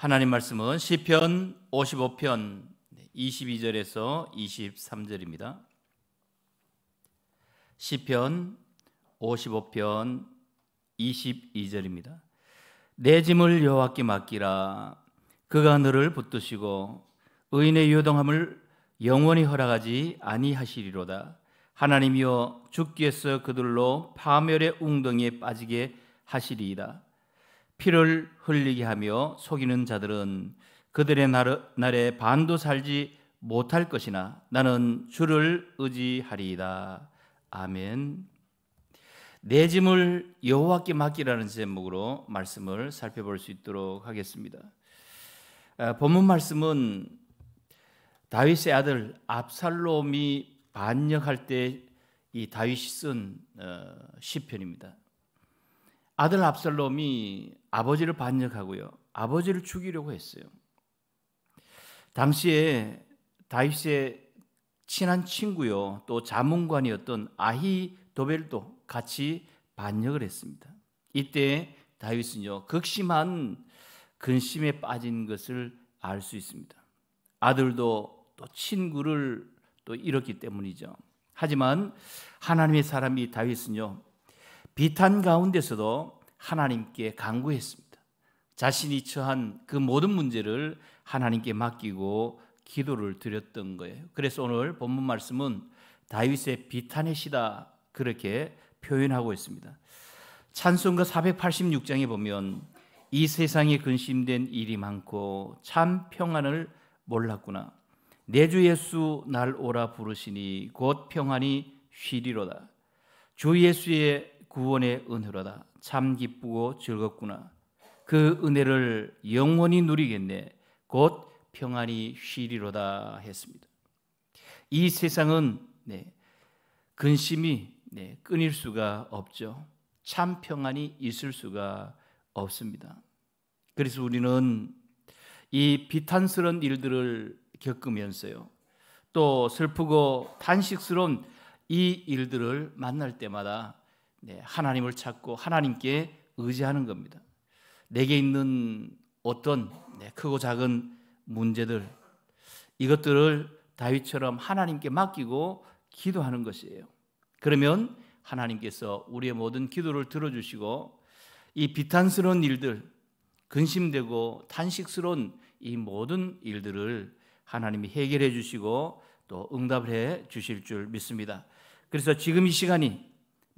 하나님 말씀은 시편 55편 22절에서 23절입니다. 시편 55편 22절입니다. 내 짐을 여호와께 맡기라 그가 너를 붙드시고 의인의 요동함을 영원히 허락하지 아니하시리로다. 하나님이여 죽기서 그들로 파멸의 웅덩이에 빠지게 하시리이다. 피를 흘리게 하며 속이는 자들은 그들의 날에 반도 살지 못할 것이나 나는 주를 의지하리이다. 아멘. 내 짐을 여호와께 맡기라는 제목으로 말씀을 살펴볼 수 있도록 하겠습니다. 아, 본문 말씀은 다윗의 아들 압살롬이 반역할 때 이 다윗이 쓴 어, 시편입니다. 아들 압살롬이 아버지를 반역하고요. 아버지를 죽이려고 했어요. 당시에 다윗의 친한 친구요. 또 자문관이었던 아히도벨도 같이 반역을 했습니다. 이때 다윗은요. 극심한 근심에 빠진 것을 알 수 있습니다. 아들도 또 친구를 또 잃었기 때문이죠. 하지만 하나님의 사람이 다윗은요. 비탄 가운데서도 하나님께 간구했습니다. 자신이 처한 그 모든 문제를 하나님께 맡기고 기도를 드렸던 거예요. 그래서 오늘 본문 말씀은 다윗의 비탄의 시다 그렇게 표현하고 있습니다. 찬송가 486장에 보면 이 세상에 근심된 일이 많고 참 평안을 몰랐구나. 내 주 예수 날 오라 부르시니 곧 평안이 쉬리로다. 주 예수의 구원의 은혜로다. 참 기쁘고 즐겁구나. 그 은혜를 영원히 누리겠네. 곧 평안히 쉬리로다 했습니다. 이 세상은 네, 근심이 네, 끊일 수가 없죠. 참 평안이 있을 수가 없습니다. 그래서 우리는 이 비탄스러운 일들을 겪으면서요. 또 슬프고 탄식스러운 이 일들을 만날 때마다 네, 하나님을 찾고 하나님께 의지하는 겁니다. 내게 있는 어떤 네, 크고 작은 문제들 이것들을 다윗처럼 하나님께 맡기고 기도하는 것이에요. 그러면 하나님께서 우리의 모든 기도를 들어주시고 이 비탄스러운 일들, 근심되고 탄식스러운 이 모든 일들을 하나님이 해결해 주시고 또응답해 주실 줄 믿습니다. 그래서 지금 이 시간이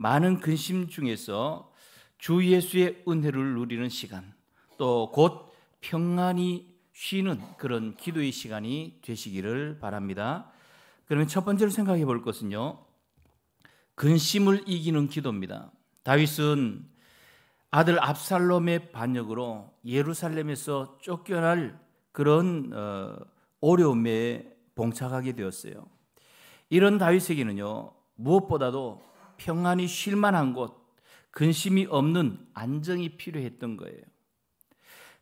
많은 근심 중에서 주 예수의 은혜를 누리는 시간, 또 곧 평안히 쉬는 그런 기도의 시간이 되시기를 바랍니다. 그러면 첫 번째로 생각해 볼 것은요. 근심을 이기는 기도입니다. 다윗은 아들 압살롬의 반역으로 예루살렘에서 쫓겨날 그런 어, 어려움에 봉착하게 되었어요. 이런 다윗에게는요 무엇보다도 평안이 쉴 만한 곳, 근심이 없는 안정이 필요했던 거예요.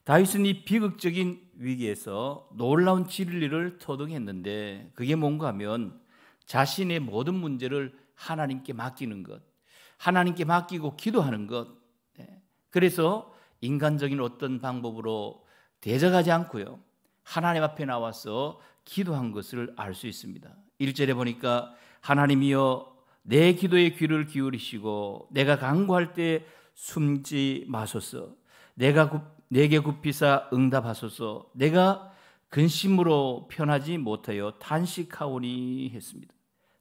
다윗은 이 비극적인 위기에서 놀라운 진리를 터득했는데 그게 뭔가 하면 자신의 모든 문제를 하나님께 맡기는 것, 하나님께 맡기고 기도하는 것. 네. 그래서 인간적인 어떤 방법으로 대적하지 않고요. 하나님 앞에 나와서 기도한 것을 알 수 있습니다. 1절에 보니까 하나님이여 내 기도에 귀를 기울이시고 내가 간구할 때 숨지 마소서. 내가 굽, 내게 굽히사 응답하소서. 내가 근심으로 편하지 못하여 탄식하오니 했습니다.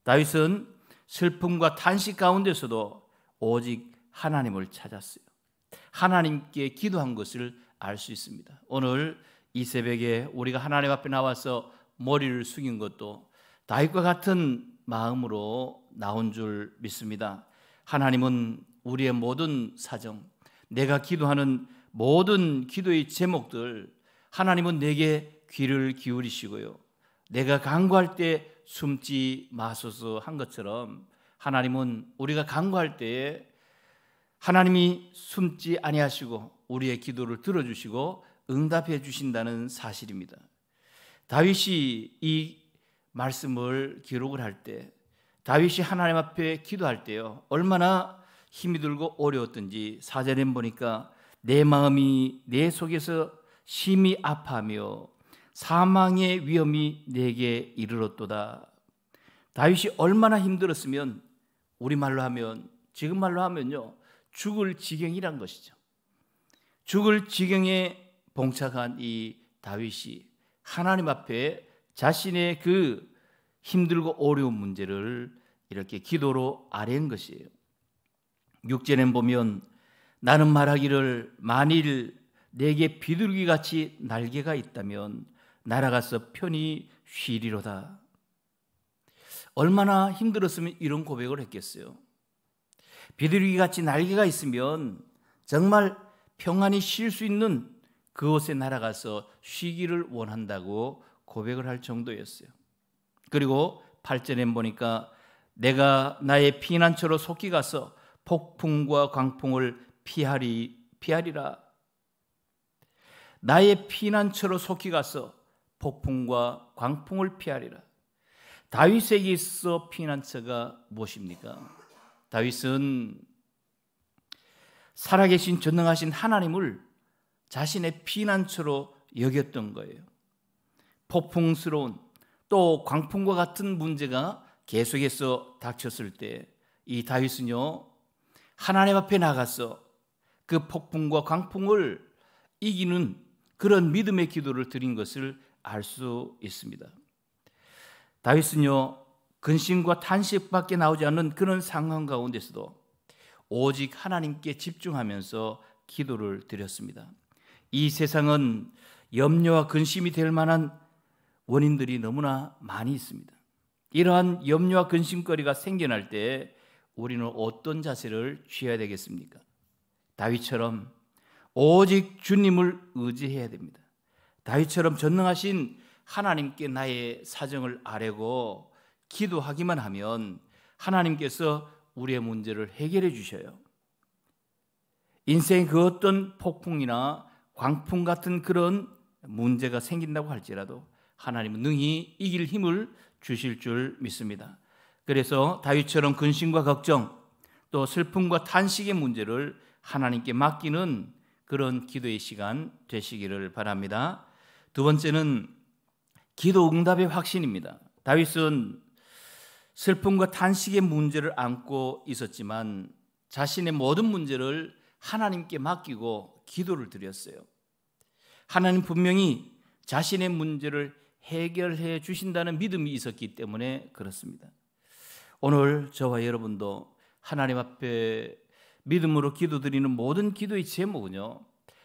다윗은 슬픔과 탄식 가운데서도 오직 하나님을 찾았어요. 하나님께 기도한 것을 알 수 있습니다. 오늘 이 새벽에 우리가 하나님 앞에 나와서 머리를 숙인 것도 다윗과 같은 마음으로 나온 줄 믿습니다. 하나님은 우리의 모든 사정, 내가 기도하는 모든 기도의 제목들 하나님은 내게 귀를 기울이시고요. 내가 간구할 때 숨지 마소서 한 것처럼 하나님은 우리가 간구할 때 하나님이 숨지 아니하시고 우리의 기도를 들어주시고 응답해 주신다는 사실입니다. 다윗이 이 말씀을 기록을 할때 다윗이 하나님 앞에 기도할 때요. 얼마나 힘이 들고 어려웠던지 사절에 보니까 내 마음이 내 속에서 심히 아파하며 사망의 위험이 내게 이르렀도다. 다윗이 얼마나 힘들었으면 우리말로 하면 지금 말로 하면요. 죽을 지경이란 것이죠. 죽을 지경에 봉착한 이 다윗이 하나님 앞에 자신의 그 힘들고 어려운 문제를 이렇게 기도로 아뢰는 것이에요. 6절엔 보면 나는 말하기를 만일 내게 비둘기 같이 날개가 있다면 날아가서 편히 쉬리로다. 얼마나 힘들었으면 이런 고백을 했겠어요. 비둘기 같이 날개가 있으면 정말 평안히 쉴 수 있는 그곳에 날아가서 쉬기를 원한다고 고백을 할 정도였어요. 그리고 8절에 보니까 내가 나의 피난처로 속히 가서 폭풍과 강풍을 피하리 피하리라. 나의 피난처로 속히 가서 폭풍과 광풍을 피하리라. 다윗에게 있어 피난처가 무엇입니까? 다윗은 살아계신 전능하신 하나님을 자신의 피난처로 여겼던 거예요. 폭풍스러운 또 광풍과 같은 문제가 계속해서 닥쳤을 때 이 다윗은요 하나님 앞에 나가서 그 폭풍과 광풍을 이기는 그런 믿음의 기도를 드린 것을 알 수 있습니다. 다윗은요 근심과 탄식밖에 나오지 않는 그런 상황 가운데서도 오직 하나님께 집중하면서 기도를 드렸습니다. 이 세상은 염려와 근심이 될 만한 원인들이 너무나 많이 있습니다. 이러한 염려와 근심거리가 생겨날 때 우리는 어떤 자세를 취해야 되겠습니까? 다윗처럼 오직 주님을 의지해야 됩니다. 다윗처럼 전능하신 하나님께 나의 사정을 아뢰고 기도하기만 하면 하나님께서 우리의 문제를 해결해 주셔요. 인생그 어떤 폭풍이나 광풍 같은 그런 문제가 생긴다고 할지라도 하나님은 능히 이길 힘을 주실 줄 믿습니다. 그래서 다윗처럼 근심과 걱정, 또 슬픔과 탄식의 문제를 하나님께 맡기는 그런 기도의 시간 되시기를 바랍니다. 두 번째는 기도 응답의 확신입니다. 다윗은 슬픔과 탄식의 문제를 안고 있었지만 자신의 모든 문제를 하나님께 맡기고 기도를 드렸어요. 하나님 분명히 자신의 문제를 해결해 주신다는 믿음이 있었기 때문에 그렇습니다. 오늘 저와 여러분도 하나님 앞에 믿음으로 기도드리는 모든 기도의 제목은요.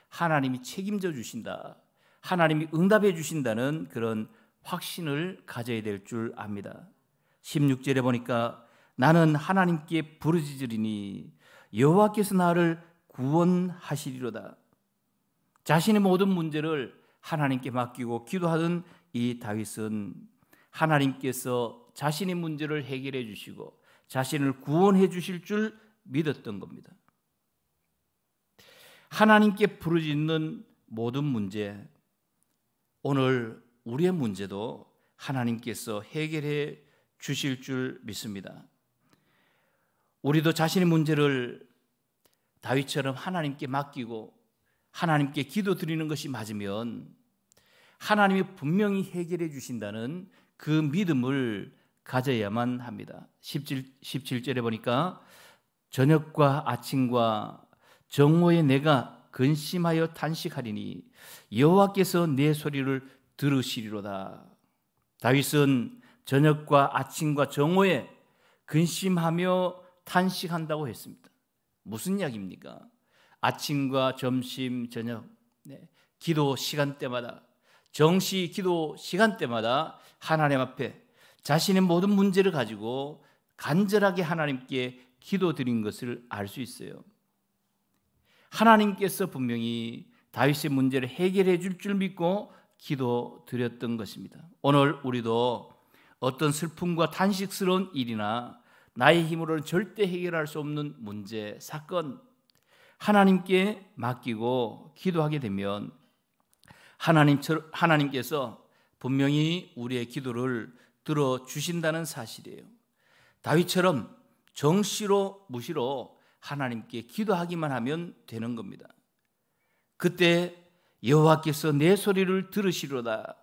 하나님이 책임져 주신다. 하나님이 응답해 주신다는 그런 확신을 가져야 될 줄 압니다. 16절에 보니까 나는 하나님께 부르짖으리니 여호와께서 나를 구원하시리로다. 자신의 모든 문제를 하나님께 맡기고 기도하던 이 다윗은 하나님께서 자신의 문제를 해결해 주시고 자신을 구원해 주실 줄 믿었던 겁니다. 하나님께 부르짖는 모든 문제, 오늘 우리의 문제도 하나님께서 해결해 주실 줄 믿습니다. 우리도 자신의 문제를 다윗처럼 하나님께 맡기고 하나님께 기도드리는 것이 맞으면 하나님이 분명히 해결해 주신다는 그 믿음을 가져야만 합니다. 17, 17절에 보니까 저녁과 아침과 정오에 내가 근심하여 탄식하리니 여호와께서 내 소리를 들으시리로다. 다윗은 저녁과 아침과 정오에 근심하며 탄식한다고 했습니다. 무슨 이야기입니까? 아침과 점심, 저녁, 네. 기도 시간때마다 정시 기도 시간때마다 하나님 앞에 자신의 모든 문제를 가지고 간절하게 하나님께 기도드린 것을 알 수 있어요. 하나님께서 분명히 다윗의 문제를 해결해 줄 줄 믿고 기도드렸던 것입니다. 오늘 우리도 어떤 슬픔과 탄식스러운 일이나 나의 힘으로는 절대 해결할 수 없는 문제, 사건 하나님께 맡기고 기도하게 되면 하나님처럼 하나님께서 분명히 우리의 기도를 들어 주신다는 사실이에요. 다윗처럼 정시로 무시로 하나님께 기도하기만 하면 되는 겁니다. 그때 여호와께서 내 소리를 들으시로다.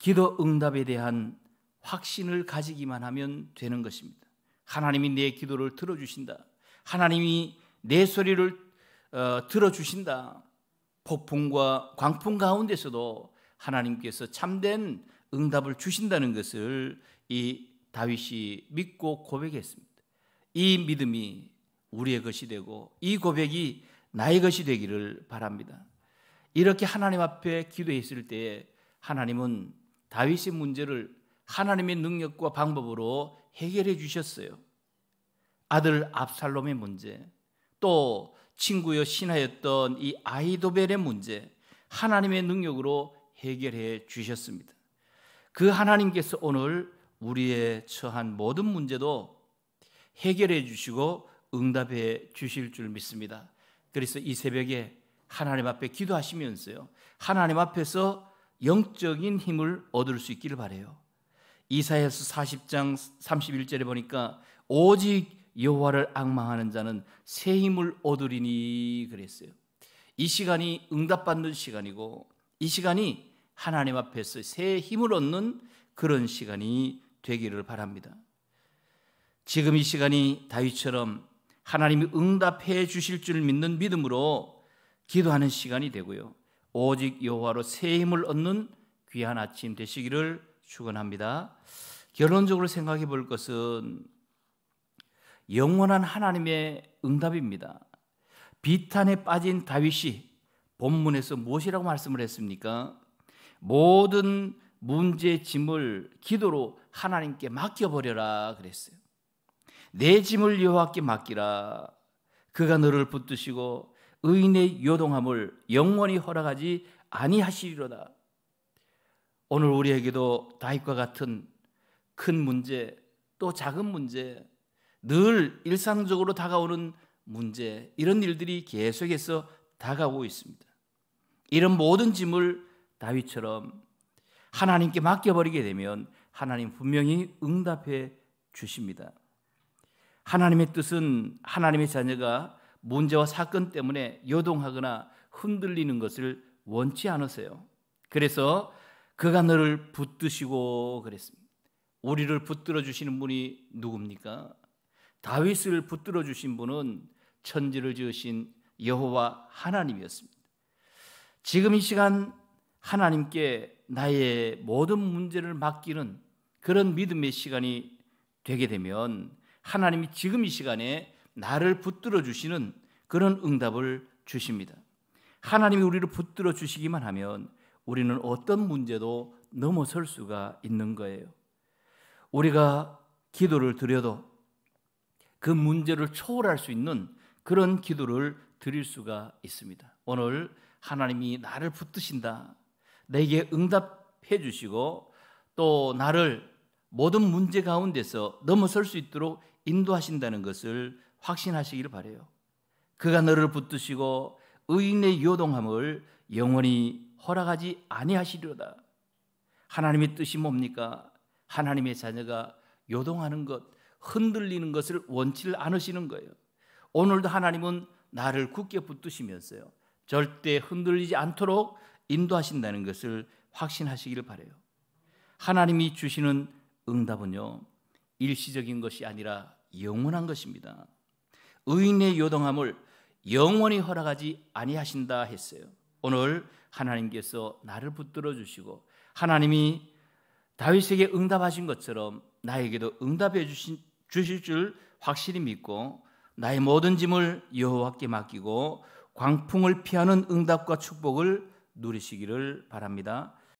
기도 응답에 대한 확신을 가지기만 하면 되는 것입니다. 하나님이 내 기도를 들어주신다. 하나님이 내 소리를 어, 들어주신다. 폭풍과 광풍 가운데서도 하나님께서 참된 응답을 주신다는 것을 이 다윗이 믿고 고백했습니다. 이 믿음이 우리의 것이 되고 이 고백이 나의 것이 되기를 바랍니다. 이렇게 하나님 앞에 기도했을 때 하나님은 다윗의 문제를 하나님의 능력과 방법으로 해결해 주셨어요. 아들 압살롬의 문제, 또 친구여 신하였던 이 아이도벨의 문제 하나님의 능력으로 해결해 주셨습니다. 그 하나님께서 오늘 우리의 처한 모든 문제도 해결해 주시고 응답해 주실 줄 믿습니다. 그래서 이 새벽에 하나님 앞에 기도하시면서요. 하나님 앞에서 영적인 힘을 얻을 수 있기를 바래요. 이사야서 40장 31절에 보니까 오직 여호와를 악망하는 자는 새 힘을 얻으리니 그랬어요. 이 시간이 응답받는 시간이고 이 시간이 하나님 앞에서 새 힘을 얻는 그런 시간이 되기를 바랍니다. 지금 이 시간이 다윗처럼 하나님이 응답해 주실 줄 믿는 믿음으로 기도하는 시간이 되고요. 오직 여호와로 새 힘을 얻는 귀한 아침 되시기를 축원합니다. 결론적으로 생각해 볼 것은 영원한 하나님의 응답입니다. 비탄에 빠진 다윗이 본문에서 무엇이라고 말씀을 했습니까? 모든 문제 짐을 기도로 하나님께 맡겨 버려라 그랬어요. 내 짐을 여호와께 맡기라. 그가 너를 붙드시고 의인의 요동함을 영원히 허락하지 아니하시리로다. 오늘 우리에게도 다윗과 같은 큰 문제 또 작은 문제 늘 일상적으로 다가오는 문제, 이런 일들이 계속해서 다가오고 있습니다. 이런 모든 짐을 다윗처럼 하나님께 맡겨버리게 되면 하나님 분명히 응답해 주십니다. 하나님의 뜻은 하나님의 자녀가 문제와 사건 때문에 요동하거나 흔들리는 것을 원치 않으세요. 그래서 그가 너를 붙드시고 그랬습니다. 우리를 붙들어 주시는 분이 누굽니까? 다윗을 붙들어 주신 분은 천지를 지으신 여호와 하나님이었습니다. 지금 이 시간 하나님께 나의 모든 문제를 맡기는 그런 믿음의 시간이 되게 되면 하나님이 지금 이 시간에 나를 붙들어 주시는 그런 응답을 주십니다. 하나님이 우리를 붙들어 주시기만 하면 우리는 어떤 문제도 넘어설 수가 있는 거예요. 우리가 기도를 드려도 그 문제를 초월할 수 있는 그런 기도를 드릴 수가 있습니다. 오늘 하나님이 나를 붙드신다. 내게 응답해 주시고 또 나를 모든 문제 가운데서 넘어설 수 있도록 인도하신다는 것을 확신하시길 바래요. 그가 너를 붙드시고 의인의 요동함을 영원히 허락하지 아니하시리로다. 하나님의 뜻이 뭡니까? 하나님의 자녀가 요동하는 것, 흔들리는 것을 원치 않으시는 거예요. 오늘도 하나님은 나를 굳게 붙드시면서요. 절대 흔들리지 않도록 인도하신다는 것을 확신하시기를 바래요. 하나님이 주시는 응답은요. 일시적인 것이 아니라 영원한 것입니다. 의인의 요동함을 영원히 허락하지 아니하신다 했어요. 오늘 하나님께서 나를 붙들어 주시고 하나님이 다윗에게 응답하신 것처럼 나에게도 응답해 주신 주실 줄 확실히 믿고 나의 모든 짐을 여호와께 맡기고 광풍을 피하는 응답과 축복을 누리시기를 바랍니다.